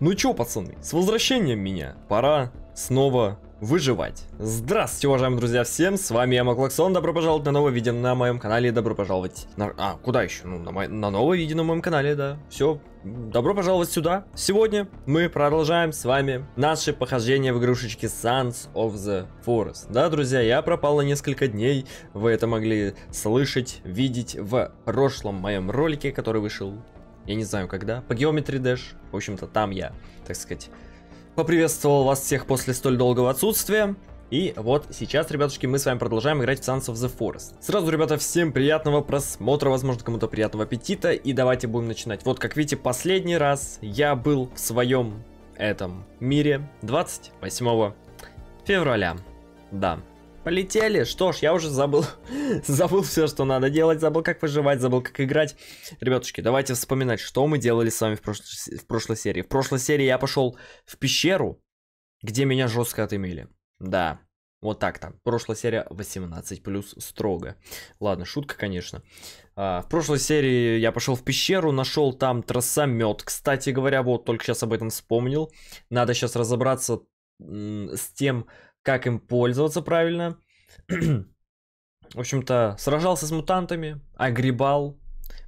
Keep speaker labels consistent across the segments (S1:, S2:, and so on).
S1: Ну чё, пацаны, с возвращением меня. Пора снова выживать. Здравствуйте, уважаемые друзья, всем, с вами я, Маклаксон, добро пожаловать на новое видео на моем канале, добро пожаловать на... А, куда еще? Ну, на, мой... на новое видео на моем канале, да, все, добро пожаловать сюда. Сегодня мы продолжаем с вами наше похождение в игрушечке Sons of the Forest. Да, друзья, я пропал на несколько дней, вы это могли слышать, видеть в прошлом моем ролике, который вышел я не знаю когда, по Geometry Dash. В общем-то, там я, так сказать, поприветствовал вас всех после столь долгого отсутствия. И вот сейчас, ребятушки, мы с вами продолжаем играть в Sons of the Forest. Сразу, ребята, всем приятного просмотра, возможно, кому-то приятного аппетита, и давайте будем начинать. Вот, как видите, последний раз я был в своем этом мире 28 февраля. Да, Полетели. Что ж, я уже забыл. забыл все, что надо делать. Забыл, как выживать. Забыл, как играть. Ребятушки, давайте вспоминать, что мы делали с вами в, прош... в прошлой серии. В прошлой серии я пошел в пещеру, где меня жестко отымели. Да, вот так там. Прошлая серия 18 плюс строго. Ладно, шутка, конечно. А, в прошлой серии я пошел в пещеру, нашел там тросомет. Кстати говоря, вот только сейчас об этом вспомнил. Надо сейчас разобраться с тем, как им пользоваться правильно. В общем-то, сражался с мутантами, огребал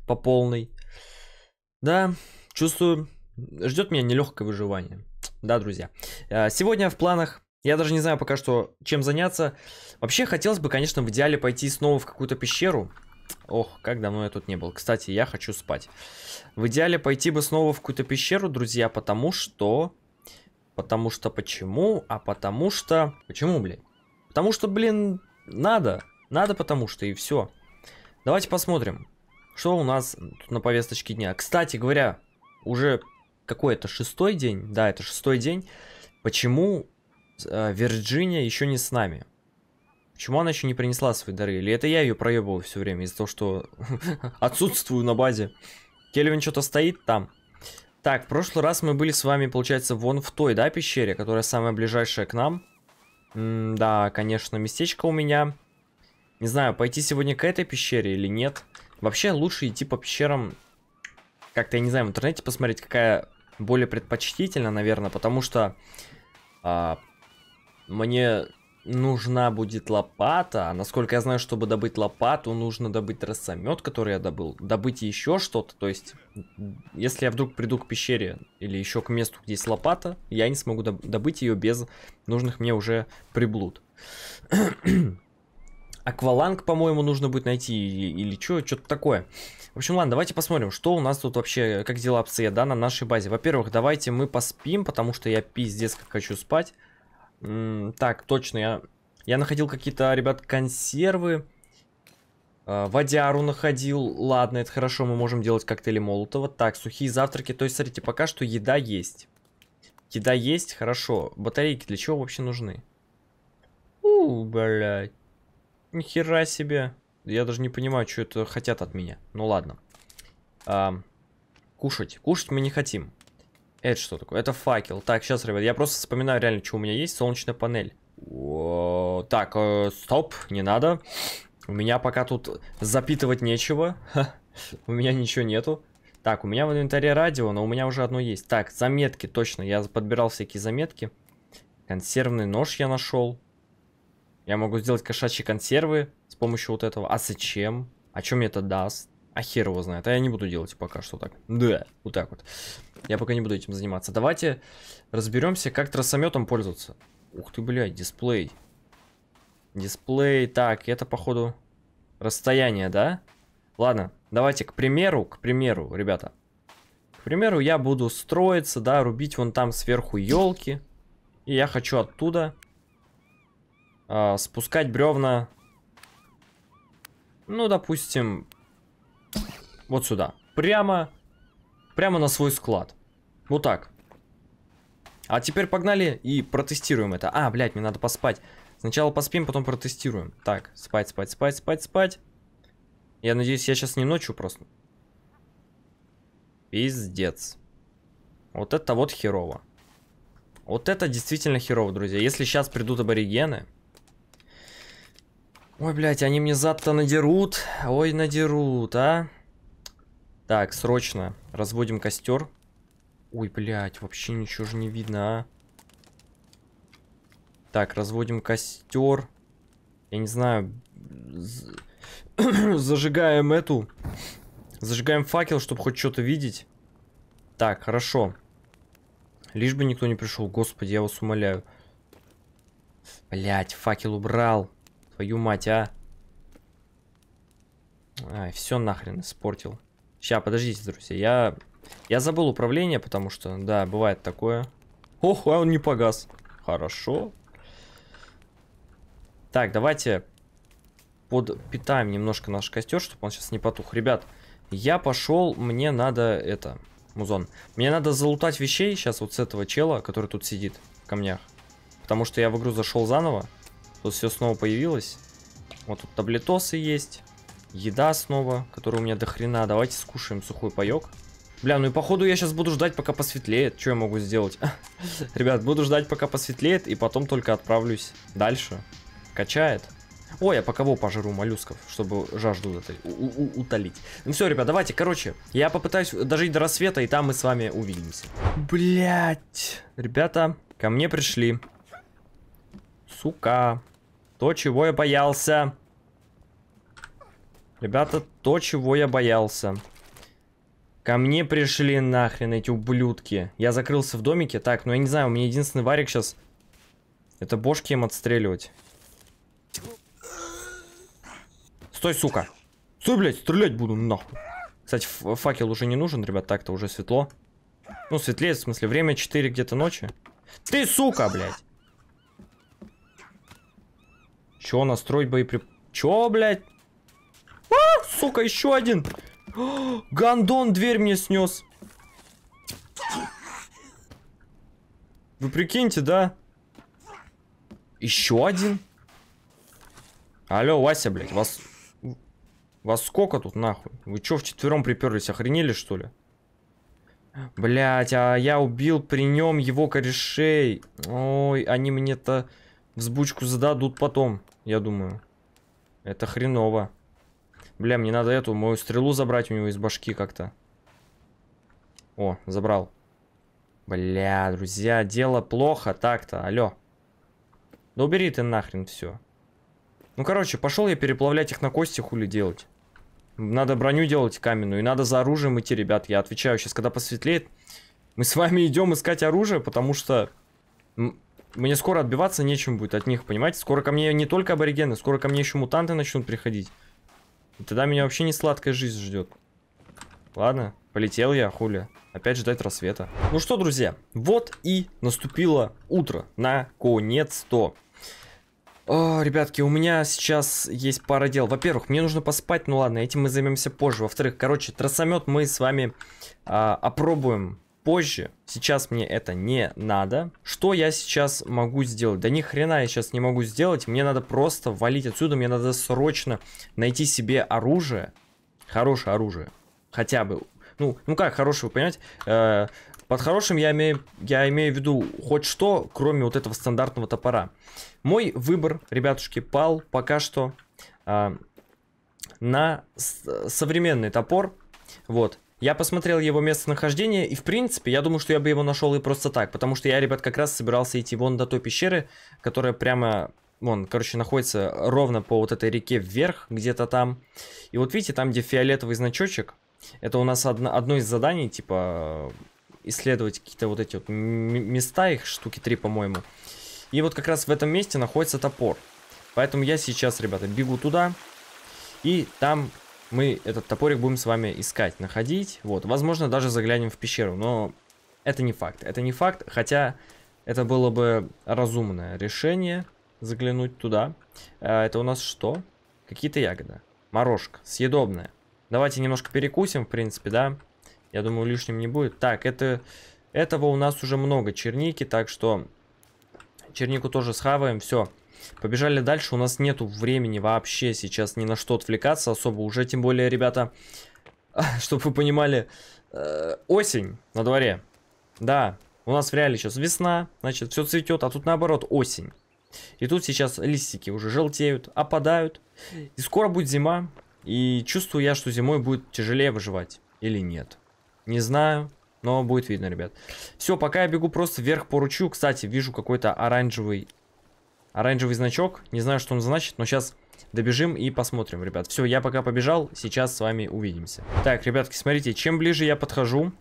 S1: по полной. Да, чувствую, ждет меня нелегкое выживание. Да, друзья. А, сегодня в планах, я даже не знаю пока что, чем заняться. Вообще, хотелось бы, конечно, в идеале пойти снова в какую-то пещеру. Ох, как давно я тут не был. Кстати, я хочу спать. В идеале пойти бы снова в какую-то пещеру, друзья, потому что... Потому что почему? А потому что... Почему, блядь? Потому что, блин, надо. Надо потому что и все. Давайте посмотрим, что у нас на повесточке дня. Кстати говоря, уже какой то шестой день? Да, это шестой день. Почему э, Вирджиния еще не с нами? Почему она еще не принесла свои дары? Или это я ее проебывал все время из-за того, что отсутствую на базе? Кельвин что-то стоит там. Так, в прошлый раз мы были с вами, получается, вон в той, да, пещере, которая самая ближайшая к нам. М да, конечно, местечко у меня. Не знаю, пойти сегодня к этой пещере или нет. Вообще лучше идти по пещерам, как-то, я не знаю, в интернете посмотреть, какая более предпочтительна, наверное, потому что а, мне нужна будет лопата. А насколько я знаю, чтобы добыть лопату, нужно добыть рассамет, который я добыл. Добыть еще что-то. То есть, если я вдруг приду к пещере или еще к месту, где есть лопата, я не смогу доб добыть ее без нужных мне уже приблуд. Акваланг, по-моему, нужно будет найти или, или что, что-то такое. В общем, ладно, давайте посмотрим, что у нас тут вообще, как дела обстоят, да, на нашей базе. Во-первых, давайте мы поспим, потому что я пиздец как хочу спать так, точно, я, я находил какие-то, ребят, консервы. Э, а, водяру находил. Ладно, это хорошо, мы можем делать коктейли Молотова. Так, сухие завтраки. То есть, смотрите, пока что еда есть. Еда есть, хорошо. Батарейки для чего вообще нужны? У, блядь. Нихера себе. Я даже не понимаю, что это хотят от меня. Ну ладно. А, кушать. Кушать мы не хотим. Это что такое? Это факел. Так, сейчас, ребят, я просто вспоминаю реально, что у меня есть. Солнечная панель. О, так, э, стоп, не надо. У меня пока тут запитывать нечего. у меня ничего нету. Так, у меня в инвентаре радио, но у меня уже одно есть. Так, заметки, точно. Я подбирал всякие заметки. Консервный нож я нашел. Я могу сделать кошачьи консервы с помощью вот этого. А зачем? А что мне это даст? А хер его знает. А я не буду делать пока что так. Да, вот так вот. Я пока не буду этим заниматься. Давайте разберемся, как тросометом пользоваться. Ух ты, блядь, дисплей. Дисплей. Так, это, походу, расстояние, да? Ладно, давайте, к примеру, к примеру, ребята. К примеру, я буду строиться, да, рубить вон там сверху елки. И я хочу оттуда э, спускать бревна. Ну, допустим, вот сюда. Прямо, прямо на свой склад. Вот так. А теперь погнали и протестируем это. А, блядь, мне надо поспать. Сначала поспим, потом протестируем. Так, спать, спать, спать, спать, спать. Я надеюсь, я сейчас не ночью просто. Пиздец. Вот это вот херово. Вот это действительно херово, друзья. Если сейчас придут аборигены... Ой, блядь, они мне зад-то надерут. Ой, надерут, а. Так, срочно. Разводим костер. Ой, блядь, вообще ничего же не видно, а. Так, разводим костер. Я не знаю. Зажигаем эту. Зажигаем факел, чтобы хоть что-то видеть. Так, хорошо. Лишь бы никто не пришел. Господи, я вас умоляю. Блять, факел убрал. Твою мать, а. Ай, все нахрен испортил. Сейчас, подождите, друзья. Я, я забыл управление, потому что, да, бывает такое. Ох, а он не погас. Хорошо. Так, давайте подпитаем немножко наш костер, чтобы он сейчас не потух. Ребят, я пошел, мне надо это, музон. Мне надо залутать вещей сейчас вот с этого чела, который тут сидит в камнях. Потому что я в игру зашел заново. Тут все снова появилось. Вот тут таблетосы есть. Еда снова, которая у меня до хрена. Давайте скушаем сухой паек. Бля, ну и походу я сейчас буду ждать, пока посветлеет. Что я могу сделать? Ребят, буду ждать, пока посветлеет, и потом только отправлюсь дальше. Качает. Ой, я а по кого пожру моллюсков, чтобы жажду утолить. Ну все, ребят, давайте, короче, я попытаюсь дожить до рассвета, и там мы с вами увидимся. Блять. Ребята, ко мне пришли. Сука. То, чего я боялся. Ребята, то, чего я боялся. Ко мне пришли нахрен эти ублюдки. Я закрылся в домике. Так, ну я не знаю, у меня единственный варик сейчас... Это бошки им отстреливать. Стой, сука. Стой, блядь, стрелять буду, нахуй. Кстати, факел уже не нужен, ребят. Так-то уже светло. Ну, светлее, в смысле, время 4 где-то ночи. Ты, сука, блядь. Чё, настроить боеприпасы? Чё, блядь? А, сука, еще один. О, гандон дверь мне снес. Вы прикиньте, да? Еще один? Алло, Вася, блядь, вас... Вас сколько тут, нахуй? Вы чё, вчетвером приперлись, охренели, что ли? Блять, а я убил при нем его корешей. Ой, они мне-то взбучку зададут потом, я думаю. Это хреново. Бля, мне надо эту мою стрелу забрать у него из башки как-то. О, забрал. Бля, друзья, дело плохо так-то, алло. Да убери ты нахрен все. Ну, короче, пошел я переплавлять их на кости, хули делать. Надо броню делать каменную, и надо за оружием идти, ребят. Я отвечаю, сейчас, когда посветлеет, мы с вами идем искать оружие, потому что мне скоро отбиваться нечем будет от них, понимаете? Скоро ко мне не только аборигены, скоро ко мне еще мутанты начнут приходить. И тогда меня вообще не сладкая жизнь ждет. Ладно, полетел я, хули. Опять ждать рассвета. Ну что, друзья, вот и наступило утро. Наконец-то. О, ребятки, у меня сейчас есть пара дел. Во-первых, мне нужно поспать, ну ладно, этим мы займемся позже. Во-вторых, короче, тросомет мы с вами а, опробуем позже. Сейчас мне это не надо. Что я сейчас могу сделать? Да ни хрена я сейчас не могу сделать. Мне надо просто валить отсюда. Мне надо срочно найти себе оружие. Хорошее оружие. Хотя бы. Ну, ну как хорошее, вы понимаете? Э, под хорошим я имею, я имею в виду хоть что, кроме вот этого стандартного топора. Мой выбор, ребятушки, пал пока что э, на современный топор. Вот. Я посмотрел его местонахождение, и в принципе, я думаю, что я бы его нашел и просто так, потому что я, ребят, как раз собирался идти вон до той пещеры, которая прямо, вон, короче, находится ровно по вот этой реке вверх, где-то там. И вот видите, там, где фиолетовый значочек, это у нас одно, одно из заданий, типа, исследовать какие-то вот эти вот места, их штуки три, по-моему. И вот как раз в этом месте находится топор. Поэтому я сейчас, ребята, бегу туда. И там мы этот топорик будем с вами искать, находить. Вот, возможно, даже заглянем в пещеру, но это не факт. Это не факт, хотя это было бы разумное решение заглянуть туда. А, это у нас что? Какие-то ягоды. Морожка, съедобная. Давайте немножко перекусим, в принципе, да? Я думаю, лишним не будет. Так, это... Этого у нас уже много черники, так что чернику тоже схаваем. Все, Побежали дальше. У нас нету времени вообще сейчас ни на что отвлекаться особо. Уже тем более, ребята, чтобы вы понимали, э, осень на дворе. Да, у нас в реале сейчас весна, значит, все цветет, а тут наоборот осень. И тут сейчас листики уже желтеют, опадают. И скоро будет зима. И чувствую я, что зимой будет тяжелее выживать. Или нет. Не знаю, но будет видно, ребят. Все, пока я бегу просто вверх по ручью. Кстати, вижу какой-то оранжевый Оранжевый значок. Не знаю, что он значит, но сейчас добежим и посмотрим, ребят. Все, я пока побежал, сейчас с вами увидимся. Так, ребятки, смотрите, чем ближе я подхожу,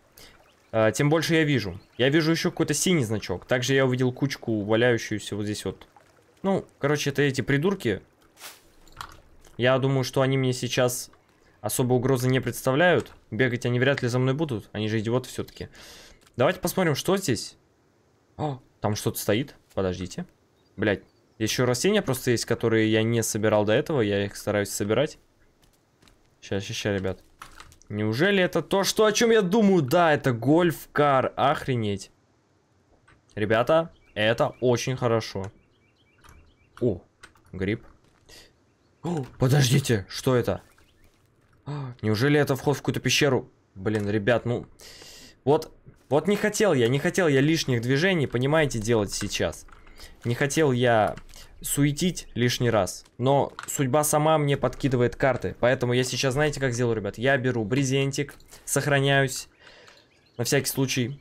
S1: э, тем больше я вижу. Я вижу еще какой-то синий значок. Также я увидел кучку валяющуюся вот здесь вот. Ну, короче, это эти придурки. Я думаю, что они мне сейчас особо угрозы не представляют. Бегать они вряд ли за мной будут. Они же идиоты все-таки. Давайте посмотрим, что здесь. О, а, там что-то стоит. Подождите. Блять, еще растения просто есть, которые я не собирал до этого. Я их стараюсь собирать. Сейчас, сейчас, сейчас, ребят. Неужели это то, что о чем я думаю? Да, это гольф-кар. Охренеть. Ребята, это очень хорошо. О, гриб. О, подождите, что это? А, неужели это вход в какую-то пещеру? Блин, ребят, ну... Вот, вот не хотел я, не хотел я лишних движений, понимаете, делать сейчас. Не хотел я суетить лишний раз. Но судьба сама мне подкидывает карты. Поэтому я сейчас, знаете, как сделаю, ребят? Я беру брезентик, сохраняюсь на всякий случай.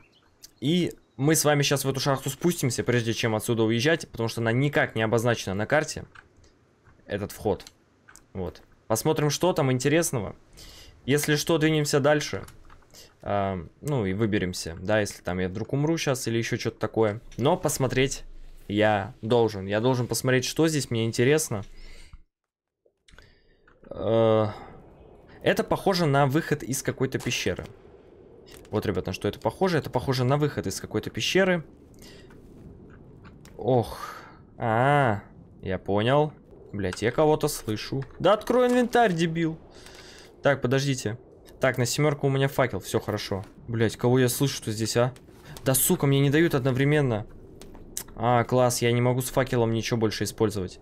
S1: И мы с вами сейчас в эту шахту спустимся, прежде чем отсюда уезжать, потому что она никак не обозначена на карте, этот вход. Вот. Посмотрим, что там интересного. Если что, двинемся дальше. Э, ну и выберемся, да, если там я вдруг умру сейчас или еще что-то такое. Но посмотреть я должен. Я должен посмотреть, что здесь. Мне интересно. Э, это похоже на выход из какой-то пещеры. Вот, ребят, на что это похоже. Это похоже на выход из какой-то пещеры. Ох. А, я понял. Блять, я кого-то слышу. Да открой инвентарь, дебил. Так, подождите. Так, на семерку у меня факел, все хорошо. Блять, кого я слышу, что здесь, а? Да сука, мне не дают одновременно. А, класс, я не могу с факелом ничего больше использовать.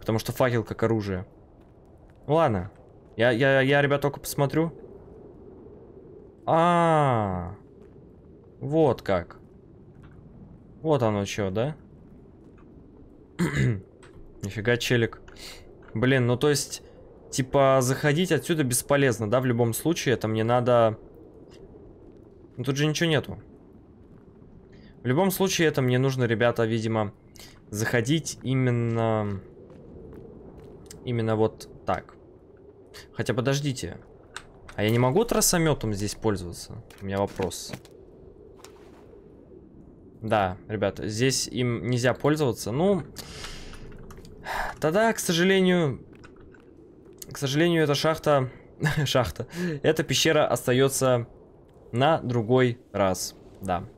S1: Потому что факел как оружие. ладно. Я, я, я ребят, только посмотрю. А, -а, а Вот как. Вот оно что, да? Нифига челик. Блин, ну то есть, типа, заходить отсюда бесполезно, да, в любом случае. Это мне надо... тут же ничего нету. В любом случае, это мне нужно, ребята, видимо, заходить именно... Именно вот так. Хотя подождите. А я не могу тросометом здесь пользоваться? У меня вопрос. Да, ребята, здесь им нельзя пользоваться. Ну, тогда, к сожалению... К сожалению, эта шахта... шахта. Эта пещера остается на другой раз. Да.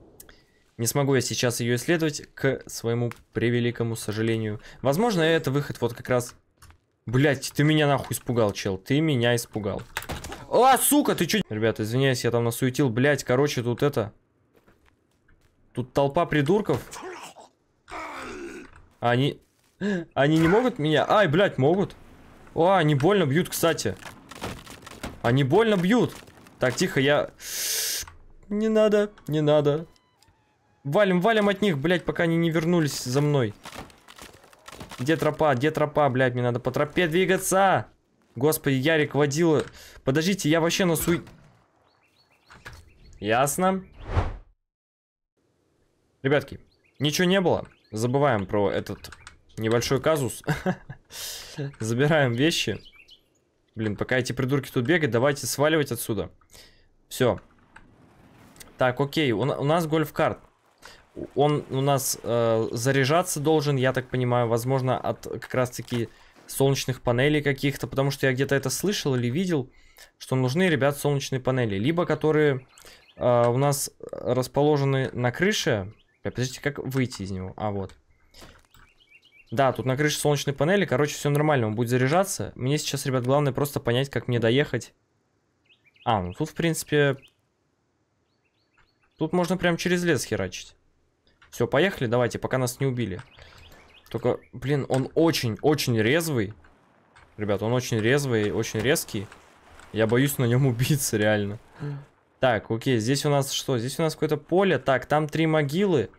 S1: Не смогу я сейчас ее исследовать, к своему превеликому сожалению. Возможно, это выход вот как раз... Блять, ты меня нахуй испугал, чел. Ты меня испугал. А, сука, ты чё... Ребята, извиняюсь, я там насуетил. Блять, короче, тут это... Тут толпа придурков. Они... Они не могут меня... Ай, блять, могут. О, они больно бьют, кстати. Они больно бьют. Так, тихо, я... Не надо, не надо. Валим, валим от них, блядь, пока они не вернулись за мной. Где тропа? Где тропа, блядь? Мне надо по тропе двигаться. Господи, Ярик водила. Подождите, я вообще на суй... Ясно. Ребятки, ничего не было. Забываем про этот небольшой казус. Забираем вещи. Блин, пока эти придурки тут бегают, давайте сваливать отсюда. Все. Так, окей, у, у нас гольф-карт он у нас э, заряжаться должен, я так понимаю, возможно, от как раз-таки солнечных панелей каких-то, потому что я где-то это слышал или видел, что нужны, ребят, солнечные панели, либо которые э, у нас расположены на крыше. Э, подождите, как выйти из него? А, вот. Да, тут на крыше солнечные панели, короче, все нормально, он будет заряжаться. Мне сейчас, ребят, главное просто понять, как мне доехать. А, ну тут, в принципе... Тут можно прям через лес херачить. Все, поехали, давайте, пока нас не убили. Только, блин, он очень-очень резвый. Ребят, он очень резвый, очень резкий. Я боюсь на нем убиться, реально. Так, окей, здесь у нас что? Здесь у нас какое-то поле. Так, там три могилы.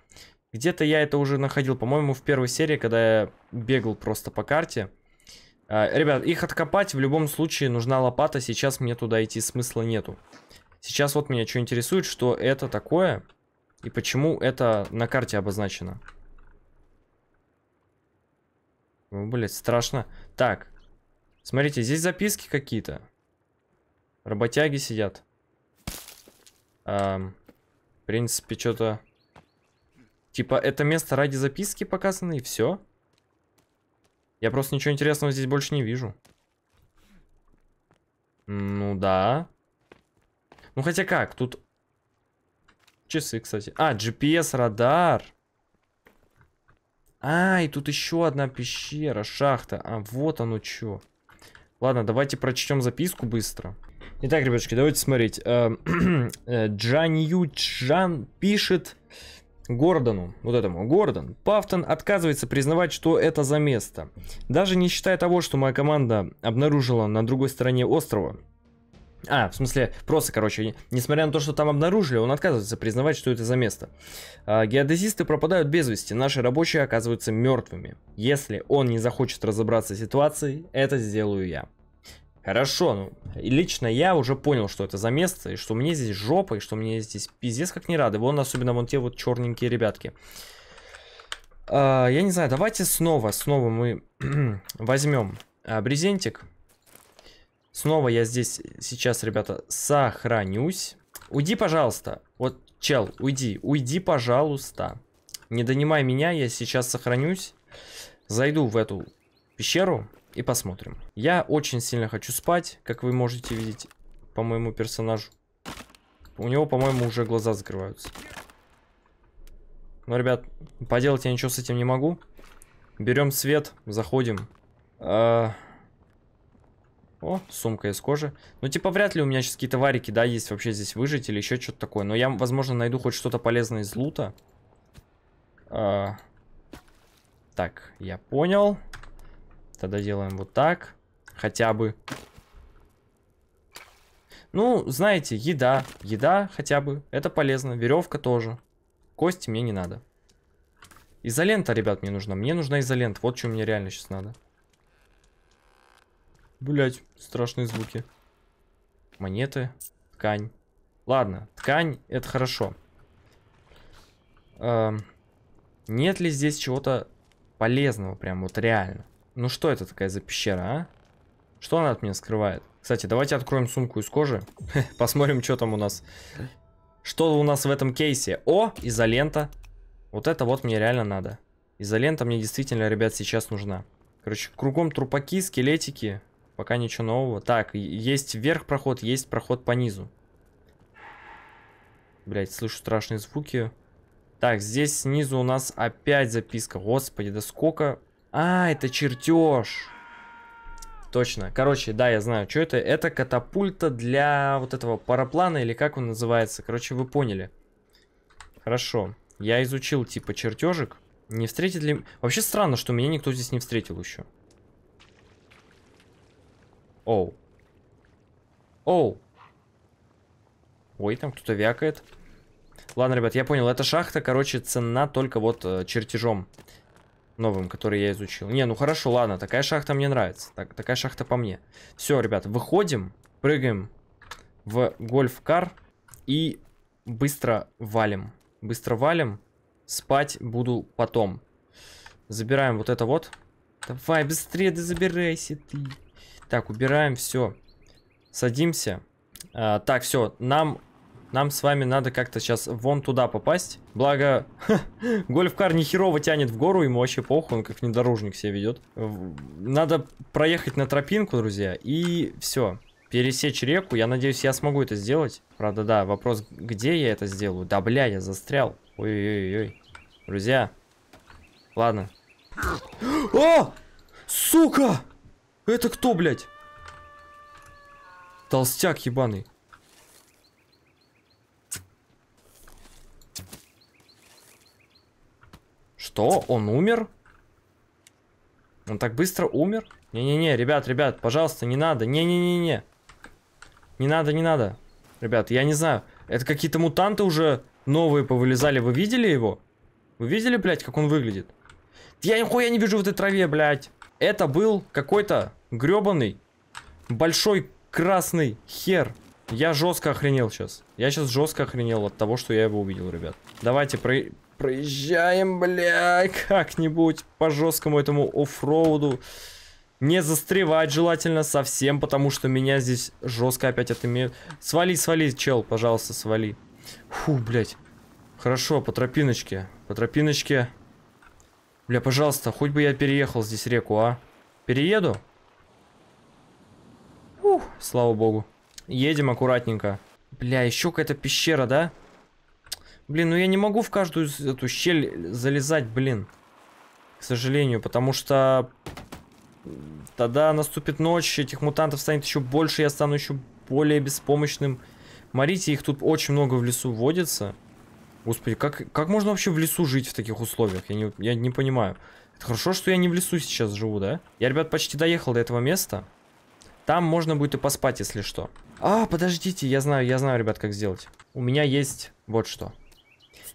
S1: Где-то я это уже находил, по-моему, в первой серии, когда я бегал просто по карте. А, ребят, их откопать в любом случае нужна лопата. Сейчас мне туда идти смысла нету. Сейчас вот меня что интересует, что это такое. И почему это на карте обозначено? Блять, страшно. Так. Смотрите, здесь записки какие-то. Работяги сидят. Эм, в принципе, что-то... Типа, это место ради записки показано, и все. Я просто ничего интересного здесь больше не вижу. Ну да. Ну хотя как, тут Часы, кстати. А, GPS-радар. А, и тут еще одна пещера, шахта. А, вот оно что. Ладно, давайте прочтем записку быстро. Итак, ребятушки, давайте смотреть. Эм, э, Джан Ю Чжан пишет Гордону, вот этому, Гордон, Пафтон отказывается признавать, что это за место. Даже не считая того, что моя команда обнаружила на другой стороне острова, а, в смысле, просто, короче, несмотря на то, что там обнаружили, он отказывается признавать, что это за место. А, геодезисты пропадают без вести, наши рабочие оказываются мертвыми. Если он не захочет разобраться с ситуацией, это сделаю я. Хорошо, ну, лично я уже понял, что это за место, и что мне здесь жопа, и что мне здесь пиздец как не рады. Вон, особенно вон те вот черненькие ребятки. А, я не знаю, давайте снова, снова мы возьмем а, брезентик. Снова я здесь э, сейчас, ребята, сохранюсь. Уйди, пожалуйста. Вот, чел, уйди. Уйди, пожалуйста. Не донимай меня, я сейчас сохранюсь. Зайду в эту пещеру и посмотрим. Я очень сильно хочу спать, как вы можете видеть по моему персонажу. У него, по-моему, уже глаза закрываются. Но, ну, ребят, поделать я ничего с этим не могу. Берем свет, заходим. Эээ... А, о, сумка из кожи. Ну, типа, вряд ли у меня сейчас какие-то варики, да, есть вообще здесь выжить или еще что-то такое. Но я, возможно, найду хоть что-то полезное из лута. А... Так, я понял. Тогда делаем вот так. Хотя бы. Ну, знаете, еда. Еда хотя бы. Это полезно. Веревка тоже. Кости мне не надо. Изолента, ребят, мне нужна. Мне нужна изолента. Вот что мне реально сейчас надо. Блять, страшные звуки. Монеты, ткань. Ладно, ткань это хорошо. Эм, нет ли здесь чего-то полезного, прям вот реально? Ну что это такая за пещера, а? Что она от меня скрывает? Кстати, давайте откроем сумку из кожи. Посмотрим, что там у нас. Что у нас в этом кейсе? О, изолента. Вот это вот мне реально надо. Изолента мне действительно, ребят, сейчас нужна. Короче, кругом трупаки, скелетики. Пока ничего нового. Так, есть вверх проход, есть проход по низу. Блять, слышу страшные звуки. Так, здесь снизу у нас опять записка. Господи, да сколько... А, это чертеж. Точно. Короче, да, я знаю, что это. Это катапульта для вот этого параплана, или как он называется. Короче, вы поняли. Хорошо. Я изучил, типа, чертежик. Не встретит ли... Вообще странно, что меня никто здесь не встретил еще. Оу. Оу. Ой, там кто-то вякает. Ладно, ребят, я понял. эта шахта, короче, цена только вот э, чертежом новым, который я изучил. Не, ну хорошо, ладно, такая шахта мне нравится. Так, такая шахта по мне. Все, ребят, выходим, прыгаем в гольф-кар и быстро валим. Быстро валим. Спать буду потом. Забираем вот это вот. Давай, быстрее, да забирайся ты. Так, убираем все. Садимся. А, так, все, нам, нам с вами надо как-то сейчас вон туда попасть. Благо, гольфкар нехерово тянет в гору, ему вообще похуй, он как внедорожник себя ведет. Надо проехать на тропинку, друзья, и все. Пересечь реку, я надеюсь, я смогу это сделать. Правда, да, вопрос, где я это сделаю? Да, бля, я застрял. Ой-ой-ой. Друзья, ладно. О! Сука! Это кто, блядь? Толстяк ебаный. Что? Он умер? Он так быстро умер? Не-не-не, ребят, ребят, пожалуйста, не надо. Не-не-не-не. Не надо, не надо. Ребят, я не знаю. Это какие-то мутанты уже новые повылезали. Вы видели его? Вы видели, блядь, как он выглядит? Я нихуя не вижу в этой траве, блядь. Это был какой-то гребаный большой красный хер. Я жестко охренел сейчас. Я сейчас жестко охренел от того, что я его увидел, ребят. Давайте про... проезжаем, бля, как-нибудь по жесткому этому оффроуду. Не застревать желательно совсем, потому что меня здесь жестко опять отымеют. Свали, свали, чел, пожалуйста, свали. Фу, блядь. Хорошо, по тропиночке. По тропиночке Бля, пожалуйста, хоть бы я переехал здесь реку, а? Перееду? Ух, слава богу. Едем аккуратненько. Бля, еще какая-то пещера, да? Блин, ну я не могу в каждую эту щель залезать, блин. К сожалению, потому что... Тогда наступит ночь, этих мутантов станет еще больше, я стану еще более беспомощным. Марите, их тут очень много в лесу водится. Господи, как, как можно вообще в лесу жить в таких условиях? Я не, я не понимаю. Это хорошо, что я не в лесу сейчас живу, да? Я, ребят, почти доехал до этого места. Там можно будет и поспать, если что. А, подождите, я знаю, я знаю, ребят, как сделать. У меня есть вот что.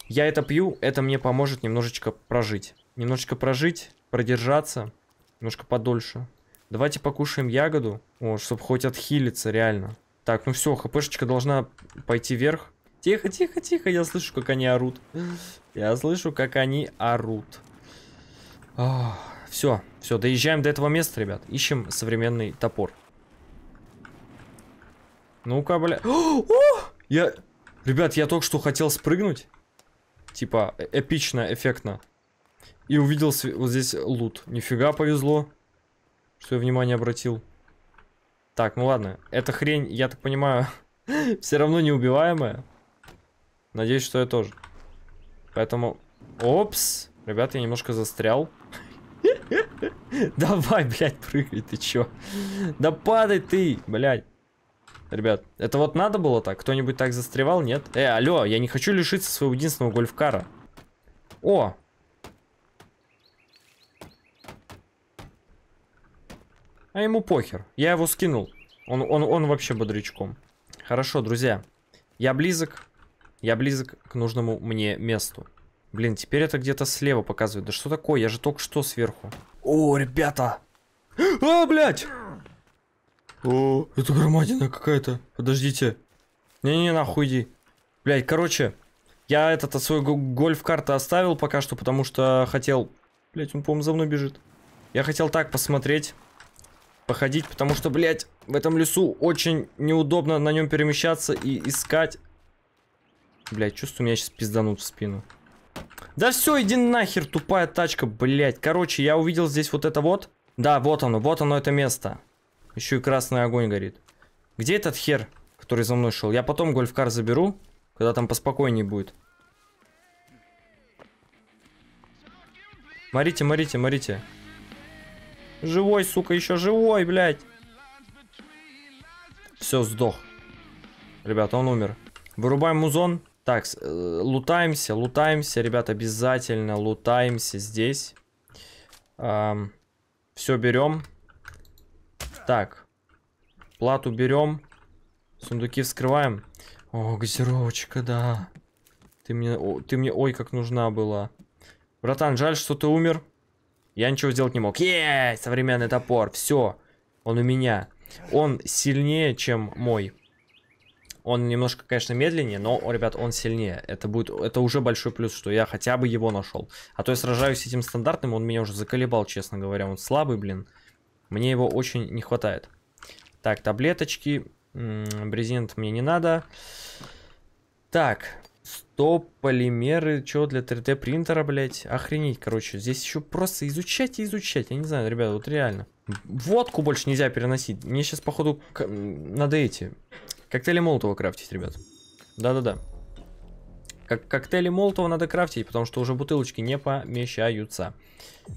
S1: Я это пью, это мне поможет немножечко прожить. Немножечко прожить, продержаться, немножко подольше. Давайте покушаем ягоду, вот, чтобы хоть отхилиться, реально. Так, ну все, хпшечка должна пойти вверх. Тихо, тихо, тихо, я слышу, как они орут. Я слышу, как они орут. все, все, доезжаем до этого места, ребят. Ищем современный топор. Ну-ка, бля... О! Я... Ребят, я только что хотел спрыгнуть. Типа, э, эпично, эффектно. И увидел св... вот здесь лут. Нифига повезло, что я внимание обратил. Так, ну ладно. Эта хрень, я так понимаю, все равно неубиваемая. Надеюсь, что я тоже. Поэтому... Опс! Ребята, я немножко застрял. Давай, блядь, прыгай, ты чё? Да падай ты, блядь. Ребят, это вот надо было так? Кто-нибудь так застревал? Нет? Э, алё, я не хочу лишиться своего единственного гольфкара. О! А ему похер. Я его скинул. Он, он, он вообще бодрячком. Хорошо, друзья. Я близок я близок к нужному мне месту. Блин, теперь это где-то слева показывает. Да что такое? Я же только что сверху. О, ребята! А, блядь! О, это громадина какая-то. Подождите. Не-не, нахуй иди. Блядь, короче, я этот э, свой гольф-карты оставил пока что, потому что хотел... Блядь, он, по-моему, за мной бежит. Я хотел так посмотреть, походить, потому что, блядь, в этом лесу очень неудобно на нем перемещаться и искать. Блять, чувствую, меня сейчас пизданут в спину. Да все, иди нахер, тупая тачка, блять. Короче, я увидел здесь вот это вот. Да, вот оно, вот оно это место. Еще и красный огонь горит. Где этот хер, который за мной шел? Я потом гольфкар заберу, когда там поспокойнее будет. Морите, морите, морите. Живой, сука, еще живой, блядь. Все, сдох. Ребята, он умер. Вырубаем музон. Так, э, лутаемся, лутаемся, ребят, обязательно лутаемся здесь. Эм, все берем. Так, плату берем. Сундуки вскрываем. О, газировочка, да. Ты мне, о, ты мне, ой, как нужна была. Братан, жаль, что ты умер. Я ничего сделать не мог. Ей, современный топор, все. Он у меня. Он сильнее, чем мой. Он немножко, конечно, медленнее, но, ребят, он сильнее. Это будет, это уже большой плюс, что я хотя бы его нашел. А то я сражаюсь с этим стандартным, он меня уже заколебал, честно говоря. Он слабый, блин. Мне его очень не хватает. Так, таблеточки. Брезент мне не надо. Так, 100 полимеры, что для 3D принтера, блять, охренеть, короче, здесь еще просто изучать и изучать, я не знаю, ребят, вот реально. Водку больше нельзя переносить, мне сейчас, походу, надо эти, Коктейли Молотова крафтить, ребят. Да-да-да. Как коктейли Молотова надо крафтить, потому что уже бутылочки не помещаются.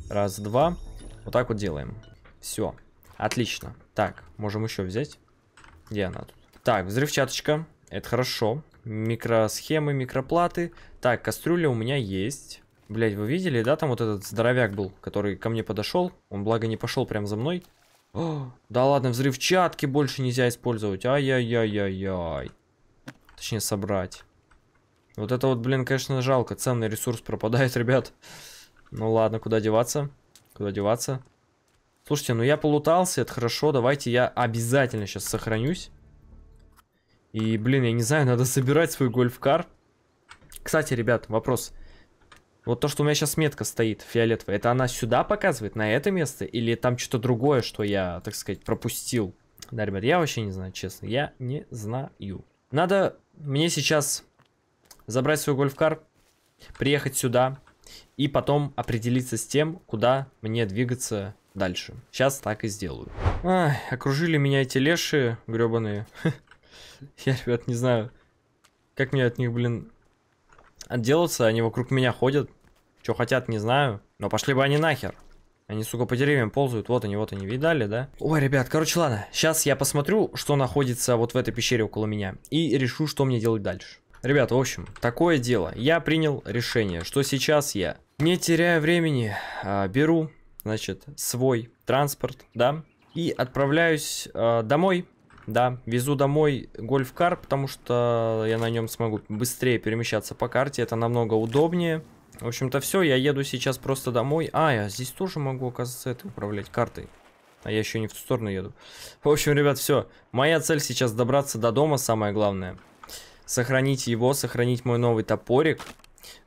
S1: Раз, два. Вот так вот делаем. Все. Отлично. Так, можем еще взять. Где она тут? Так, взрывчаточка. Это хорошо. Микросхемы, микроплаты. Так, кастрюля у меня есть. Блять, вы видели, да, там вот этот здоровяк был, который ко мне подошел. Он, благо, не пошел прям за мной. О, да ладно, взрывчатки больше нельзя использовать. Ай-яй-яй-яй-яй. Точнее, собрать. Вот это вот, блин, конечно, жалко. Ценный ресурс пропадает, ребят. Ну ладно, куда деваться? Куда деваться? Слушайте, ну я полутался, это хорошо. Давайте я обязательно сейчас сохранюсь. И, блин, я не знаю, надо собирать свой гольф-кар. Кстати, ребят, вопрос. Вот то, что у меня сейчас метка стоит фиолетовая, это она сюда показывает, на это место? Или там что-то другое, что я, так сказать, пропустил? Да, ребят, я вообще не знаю, честно. Я не знаю. Надо мне сейчас забрать свой гольфкар, приехать сюда и потом определиться с тем, куда мне двигаться дальше. Сейчас так и сделаю. Ай, окружили меня эти леши гребаные. Я, ребят, не знаю, как мне от них, блин, отделаться. Они вокруг меня ходят. Что хотят, не знаю. Но пошли бы они нахер. Они, сука, по деревьям ползают. Вот они, вот они. Видали, да? Ой, ребят, короче, ладно. Сейчас я посмотрю, что находится вот в этой пещере около меня. И решу, что мне делать дальше. Ребят, в общем, такое дело. Я принял решение, что сейчас я, не теряя времени, а, беру, значит, свой транспорт, да, и отправляюсь а, домой. Да, везу домой гольф-кар, потому что я на нем смогу быстрее перемещаться по карте. Это намного удобнее. В общем-то все, я еду сейчас просто домой. А, я здесь тоже могу, оказывается, это управлять картой. А я еще не в ту сторону еду. В общем, ребят, все. Моя цель сейчас добраться до дома, самое главное. Сохранить его, сохранить мой новый топорик.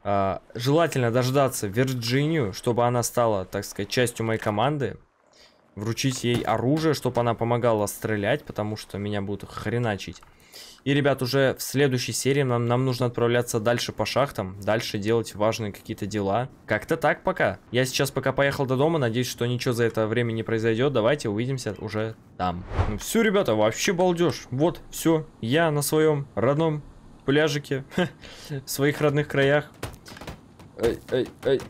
S1: А, желательно дождаться Вирджинию, чтобы она стала, так сказать, частью моей команды. Вручить ей оружие, чтобы она помогала стрелять, потому что меня будут хреначить. И, ребят, уже в следующей серии нам, нам нужно отправляться дальше по шахтам, дальше делать важные какие-то дела. Как-то так пока. Я сейчас пока поехал до дома, надеюсь, что ничего за это время не произойдет. Давайте увидимся уже там. Ну все, ребята, вообще балдеж. Вот, все, я на своем родном пляжике, в своих родных краях. Ой, ой, ой,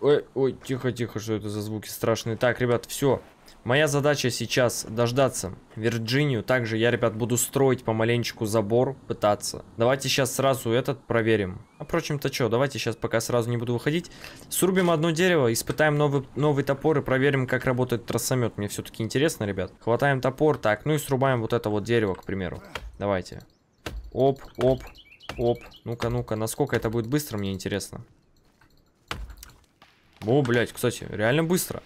S1: ой, ой, тихо, тихо, что это за звуки страшные. Так, ребят, все, Моя задача сейчас дождаться Вирджинию. Также я, ребят, буду строить помаленечку забор, пытаться. Давайте сейчас сразу этот проверим. А Впрочем-то что, давайте сейчас пока сразу не буду выходить. Срубим одно дерево, испытаем новый, новый топор и проверим, как работает тросомет. Мне все-таки интересно, ребят. Хватаем топор, так, ну и срубаем вот это вот дерево, к примеру. Давайте. Оп, оп, оп. Ну-ка, ну-ка, насколько это будет быстро, мне интересно. О, блядь, кстати, реально Быстро.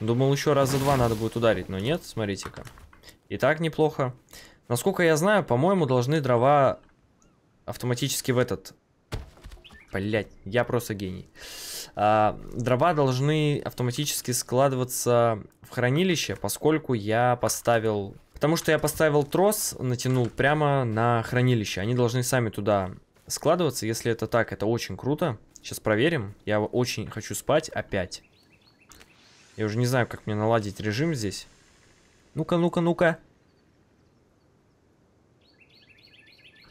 S1: Думал, еще раза два надо будет ударить, но нет, смотрите-ка. И так неплохо. Насколько я знаю, по-моему, должны дрова автоматически в этот... Блять, я просто гений. А, дрова должны автоматически складываться в хранилище, поскольку я поставил... Потому что я поставил трос, натянул прямо на хранилище. Они должны сами туда складываться. Если это так, это очень круто. Сейчас проверим. Я очень хочу спать опять. Я уже не знаю, как мне наладить режим здесь. Ну-ка, ну-ка, ну-ка.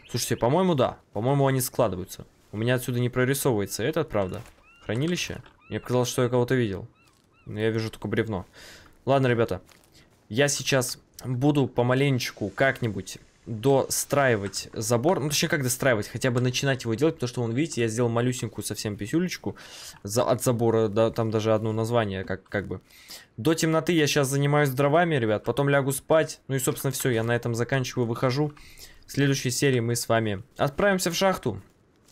S1: Слушайте, по-моему, да. По-моему, они складываются. У меня отсюда не прорисовывается. Этот, правда. Хранилище? Мне показалось, что я кого-то видел. Но я вижу только бревно. Ладно, ребята. Я сейчас буду помаленечку как-нибудь достраивать забор. Ну, точнее, как достраивать, хотя бы начинать его делать, потому что, вон, видите, я сделал малюсенькую совсем писюлечку за, от забора, да, там даже одно название, как, как бы. До темноты я сейчас занимаюсь дровами, ребят, потом лягу спать, ну и, собственно, все, я на этом заканчиваю, выхожу. В следующей серии мы с вами отправимся в шахту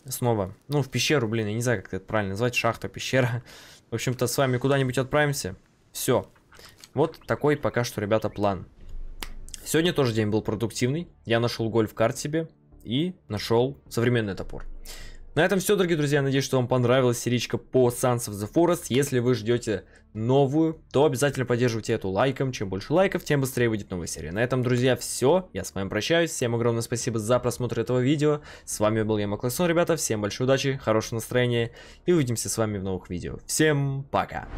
S1: снова. Ну, в пещеру, блин, я не знаю, как это правильно назвать, шахта, пещера. В общем-то, с вами куда-нибудь отправимся. Все. Вот такой пока что, ребята, план. Сегодня тоже день был продуктивный. Я нашел гольф-карт себе и нашел современный топор. На этом все, дорогие друзья. Надеюсь, что вам понравилась серичка по Sons of the Forest. Если вы ждете новую, то обязательно поддерживайте эту лайком. Чем больше лайков, тем быстрее выйдет новая серия. На этом, друзья, все. Я с вами прощаюсь. Всем огромное спасибо за просмотр этого видео. С вами был я, Маклессон, ребята. Всем большой удачи, хорошего настроения. И увидимся с вами в новых видео. Всем пока!